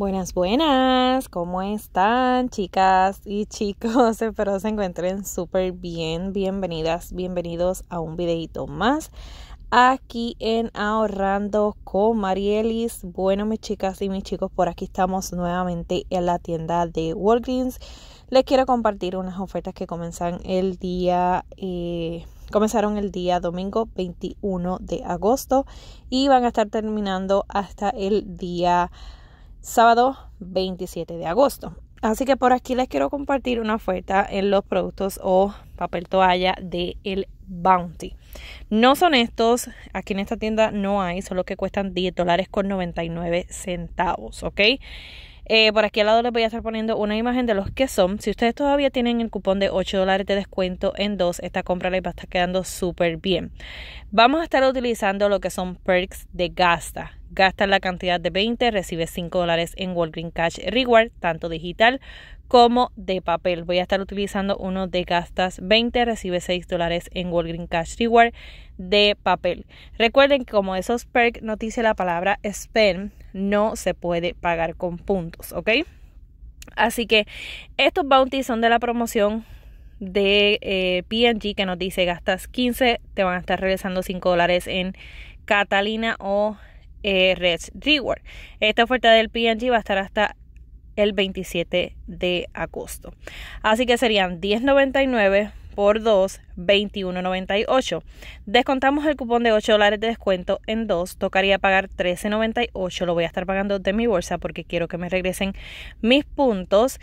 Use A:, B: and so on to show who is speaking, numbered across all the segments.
A: Buenas, buenas, ¿cómo están chicas y chicos? Espero se encuentren súper bien. Bienvenidas, bienvenidos a un videito más aquí en Ahorrando con Marielis. Bueno, mis chicas y mis chicos, por aquí estamos nuevamente en la tienda de Walgreens. Les quiero compartir unas ofertas que comenzan el día... Eh, comenzaron el día domingo 21 de agosto y van a estar terminando hasta el día sábado 27 de agosto. Así que por aquí les quiero compartir una oferta en los productos o papel toalla de el Bounty. No son estos, aquí en esta tienda no hay, solo que cuestan 10 dólares con 99 centavos, ¿ok? Eh, por aquí al lado les voy a estar poniendo una imagen de los que son. Si ustedes todavía tienen el cupón de 8 dólares de descuento en dos, esta compra les va a estar quedando súper bien. Vamos a estar utilizando lo que son perks de gasta gastas la cantidad de 20, recibes 5 dólares en Walgreens Cash Reward, tanto digital como de papel. Voy a estar utilizando uno de gastas 20, recibe 6 dólares en Walgreens Cash Reward de papel. Recuerden que como esos perks no dice la palabra spend, no se puede pagar con puntos, ¿ok? Así que estos bounties son de la promoción de eh, P&G PNG que nos dice gastas 15, te van a estar regresando 5 dólares en Catalina o eh, Red Reds Reward. Esta oferta del PNG va a estar hasta el 27 de agosto. Así que serían 10.99 por 2, 21.98. Descontamos el cupón de 8 dólares de descuento en 2, tocaría pagar 13.98. Lo voy a estar pagando de mi bolsa porque quiero que me regresen mis puntos.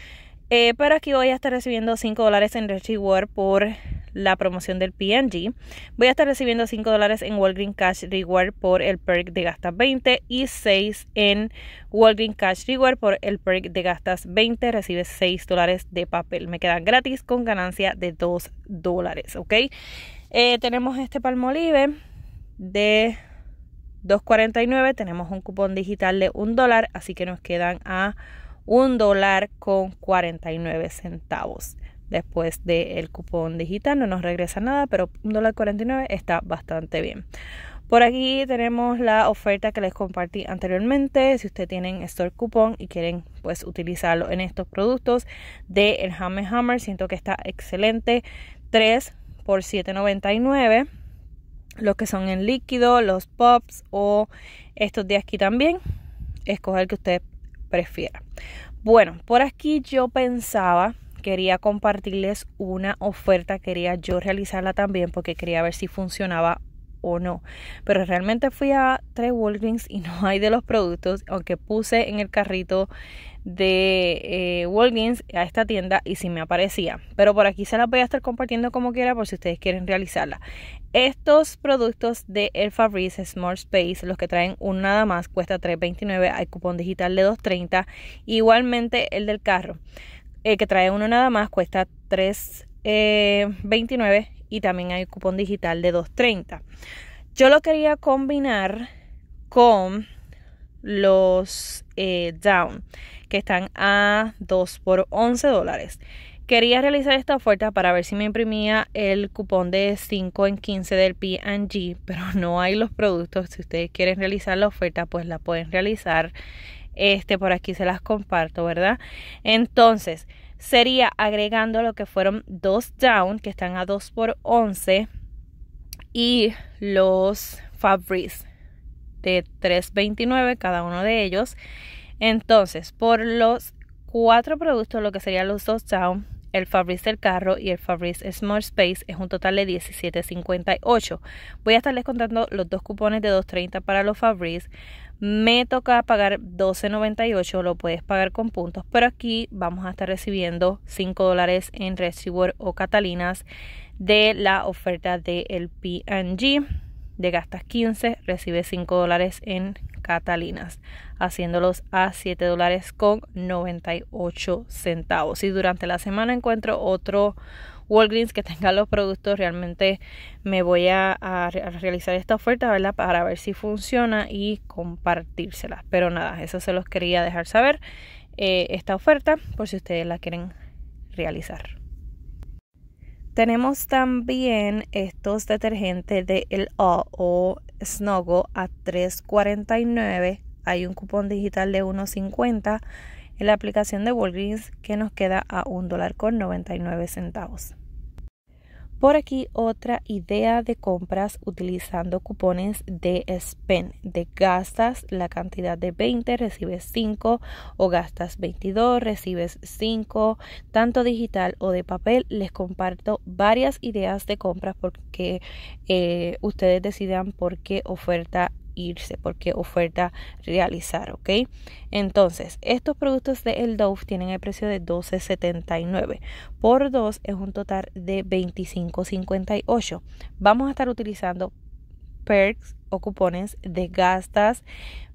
A: Eh, pero aquí voy a estar recibiendo 5 dólares en Reward por la promoción del PNG. Voy a estar recibiendo 5 dólares en Walgreens Cash Reward por el perk de gastas 20 y 6 en Walgreen Cash Reward por el perk de gastas 20. Recibe 6 dólares de papel. Me quedan gratis con ganancia de 2 dólares. ¿Ok? Eh, tenemos este palmolive de 2.49. Tenemos un cupón digital de 1 dólar. Así que nos quedan a un dólar con 49 centavos. Después del cupón digital no nos regresa nada, pero un dólar 49 está bastante bien. Por aquí tenemos la oferta que les compartí anteriormente. Si ustedes tienen store cupón y quieren pues utilizarlo en estos productos de el Hammer Hammer, siento que está excelente. 3 por 7.99. Los que son en líquido, los pops o estos de aquí también. Escoger que usted prefiera. Bueno, por aquí yo pensaba, quería compartirles una oferta, quería yo realizarla también porque quería ver si funcionaba no. Pero realmente fui a tres Walgreens y no hay de los productos, aunque puse en el carrito de eh, a esta tienda y si me aparecía. Pero por aquí se las voy a estar compartiendo como quiera por si ustedes quieren realizarla. Estos productos de El Fabrice Small Space, los que traen un nada más, cuesta $3.29, hay cupón digital de $2.30. Igualmente el del carro, el eh, que trae uno nada más, cuesta $3.29 y también hay cupón digital de 230. Yo lo quería combinar con los eh, down que están a 2 por 11 dólares. Quería realizar esta oferta para ver si me imprimía el cupón de 5 en 15 del PG, pero no hay los productos. Si ustedes quieren realizar la oferta, pues la pueden realizar. Este por aquí se las comparto, ¿verdad? Entonces, sería agregando lo que fueron dos down, que están a 2 por 11, y los Fabrice de 3.29 cada uno de ellos. Entonces, por los cuatro productos, lo que serían los dos down, el Fabrice del carro y el Fabrice Small Space es un total de $17.58. Voy a estarles contando los dos cupones de 2.30 para los Fabrice. Me toca pagar $12.98, lo puedes pagar con puntos, pero aquí vamos a estar recibiendo $5 dólares en Reservoir o Catalinas de la oferta del el PG. De gastas 15, recibe $5 dólares en Catalinas, haciéndolos a 7 dólares con 98 centavos. y durante la semana encuentro otro Walgreens que tenga los productos, realmente me voy a, realizar esta oferta, ¿verdad? Para ver si funciona y compartírselas. Pero nada, eso se los quería dejar saber, eh, esta oferta, por si ustedes la quieren realizar. Tenemos también estos detergentes de El o snogo a 3.49. Hay un cupón digital de 1.50 en la aplicación de Walgreens que nos queda a $1.99 centavos. Por aquí otra idea de compras utilizando cupones de SPEN. De gastas la cantidad de 20, recibes 5 o gastas 22, recibes 5, tanto digital o de papel. Les comparto varias ideas de compras porque eh, ustedes decidan por qué oferta irse, porque oferta realizar, ¿ok? Entonces, estos productos de El Dove tienen el precio de 12.79. Por 2 es un total de 25.58. Vamos a estar utilizando perks o cupones de gastas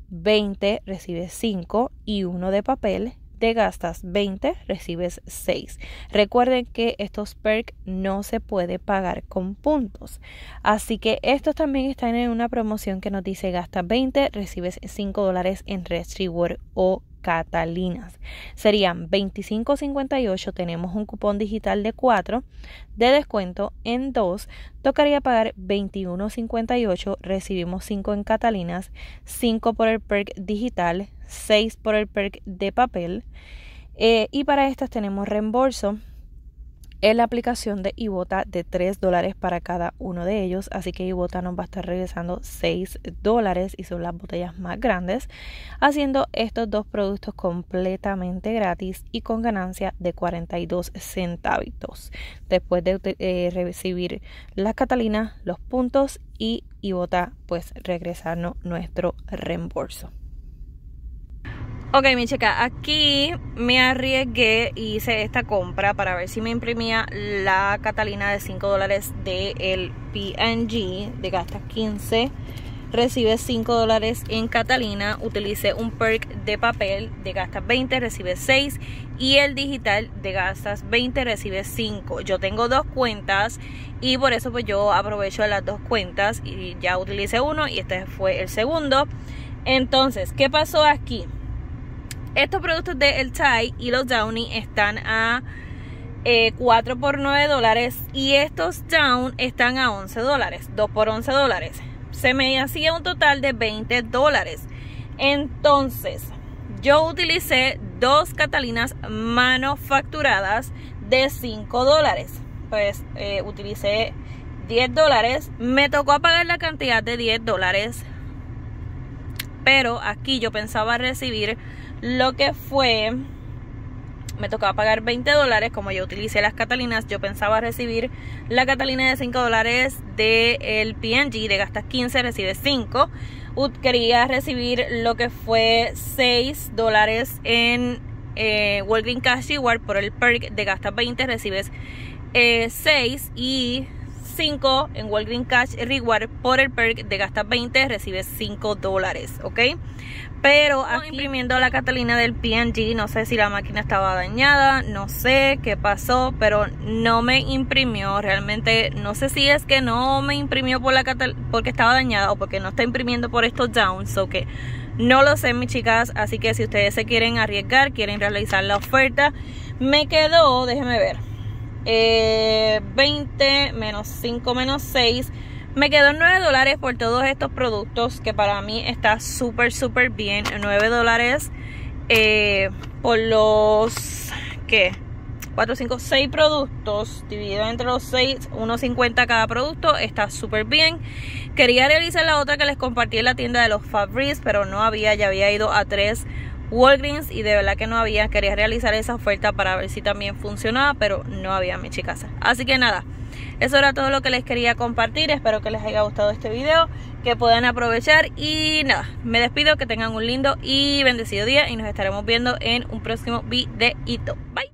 A: 20, recibes 5 y uno de papel gastas 20, recibes 6. Recuerden que estos perks no se puede pagar con puntos. Así que estos también están en una promoción que nos dice gasta 20, recibes 5 dólares en Street Reward o Catalinas. Serían 25.58, tenemos un cupón digital de 4 de descuento en 2, tocaría pagar 21.58, recibimos 5 en Catalinas, 5 por el perk digital, 6 por el perk de papel. Eh, y para estas tenemos reembolso en la aplicación de Ibota de 3 dólares para cada uno de ellos. Así que Ibota nos va a estar regresando 6 dólares y son las botellas más grandes, haciendo estos dos productos completamente gratis y con ganancia de 42 centavitos. Después de eh, recibir las Catalinas, los puntos y Ibota, pues regresarnos nuestro reembolso. Ok, mi chica, aquí me arriesgué y hice esta compra para ver si me imprimía la Catalina de 5 dólares del PNG de gastas 15. Recibe 5 dólares en Catalina. Utilicé un perk de papel de gastas 20, recibe 6. Y el digital de gastas 20, recibe 5. Yo tengo dos cuentas y por eso pues yo aprovecho las dos cuentas y ya utilicé uno y este fue el segundo. Entonces, ¿qué pasó aquí? Estos productos de El Chai y los Downy están a 4 eh, por 9 dólares y estos Down están a 11 dólares, 2 por 11 dólares. Se me hacía un total de 20 dólares. Entonces, yo utilicé dos Catalinas manufacturadas de 5 dólares. Pues eh, utilicé 10 dólares. Me tocó pagar la cantidad de 10 dólares. Pero aquí yo pensaba recibir lo que fue me tocaba pagar 20 dólares como yo utilicé las catalinas yo pensaba recibir la catalina de 5 dólares del PNG de gastas 15 recibes 5 quería recibir lo que fue 6 dólares en eh, Walgreens Cash Reward por el perk de gastas 20 recibes 6 eh, y 5 en Walgreens Cash Reward por el perk de gastar 20 Recibe 5 dólares, ¿ok? Pero aquí imprimiendo la Catalina del PNG, no sé si la máquina estaba dañada, no sé qué pasó, pero no me imprimió. Realmente no sé si es que no me imprimió por la Catal porque estaba dañada o porque no está imprimiendo por estos downs o no lo sé, mis chicas. Así que si ustedes se quieren arriesgar, quieren realizar la oferta, me quedó, déjenme ver. 20 eh, menos 5 menos 6. Me quedó 9 dólares por todos estos productos que para mí está súper, súper bien. 9 dólares eh, por los, que 4, 5, 6 productos dividido entre los 6, 1.50 cada producto, está súper bien. Quería realizar la otra que les compartí en la tienda de los Fabrics, pero no había, ya había ido a tres Walgreens y de verdad que no había. Quería realizar esa oferta para ver si también funcionaba, pero no había mi chicasa. Así que nada, eso era todo lo que les quería compartir. Espero que les haya gustado este video, que puedan aprovechar y nada, me despido, que tengan un lindo y bendecido día y nos estaremos viendo en un próximo videito. Bye.